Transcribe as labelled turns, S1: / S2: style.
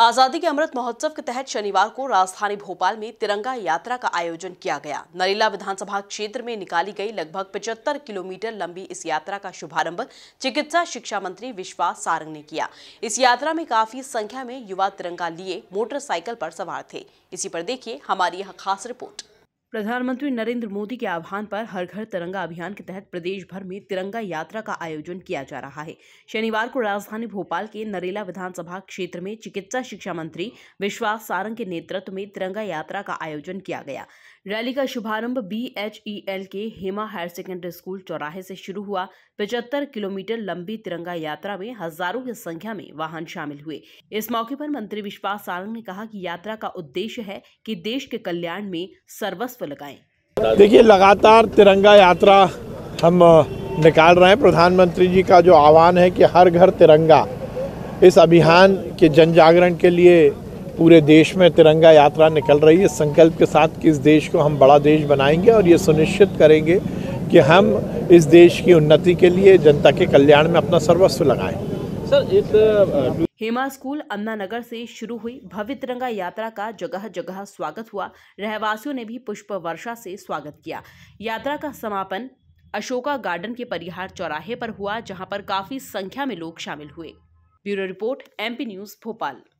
S1: आजादी के अमृत महोत्सव के तहत शनिवार को राजधानी भोपाल में तिरंगा यात्रा का आयोजन किया गया नरेला विधानसभा क्षेत्र में निकाली गई लगभग 75 किलोमीटर लंबी इस यात्रा का शुभारंभ चिकित्सा शिक्षा मंत्री विश्वास सारंग ने किया इस यात्रा में काफी संख्या में युवा तिरंगा लिए मोटरसाइकिल पर सवार थे इसी पर देखिए हमारी यह खास रिपोर्ट प्रधानमंत्री नरेंद्र मोदी के आह्वान पर हर घर तिरंगा अभियान के तहत प्रदेश भर में तिरंगा यात्रा का आयोजन किया जा रहा है शनिवार को राजधानी भोपाल के नरेला विधानसभा क्षेत्र में चिकित्सा शिक्षा मंत्री विश्वास सारंग के नेतृत्व में तिरंगा यात्रा का आयोजन किया गया रैली का शुभारंभ बी एच ई एल के हेमा हायर सेकेंडरी स्कूल चौराहे से शुरू हुआ पचहत्तर किलोमीटर लंबी तिरंगा यात्रा में हजारों की संख्या में वाहन शामिल हुए इस मौके पर मंत्री विश्वास सारंग ने कहा कि यात्रा का उद्देश्य है कि देश के कल्याण में सर्वस्व पर
S2: लगाएं देखिए लगातार तिरंगा यात्रा हम निकाल रहे हैं प्रधानमंत्री जी का जो आह्वान है कि हर घर तिरंगा इस अभियान के जन जागरण के लिए पूरे देश में तिरंगा यात्रा निकल रही है संकल्प के साथ कि इस देश को हम बड़ा देश बनाएंगे और ये सुनिश्चित करेंगे कि हम इस देश की उन्नति के लिए जनता के कल्याण में अपना सर्वस्व लगाएं
S1: सर एक हेमा स्कूल अन्ना नगर से शुरू हुई भव्य तिरंगा यात्रा का जगह जगह स्वागत हुआ रहवासियों ने भी पुष्प वर्षा से स्वागत किया यात्रा का समापन अशोका गार्डन के परिहार चौराहे पर हुआ जहां पर काफी संख्या में लोग शामिल हुए bureau report MP news Bhopal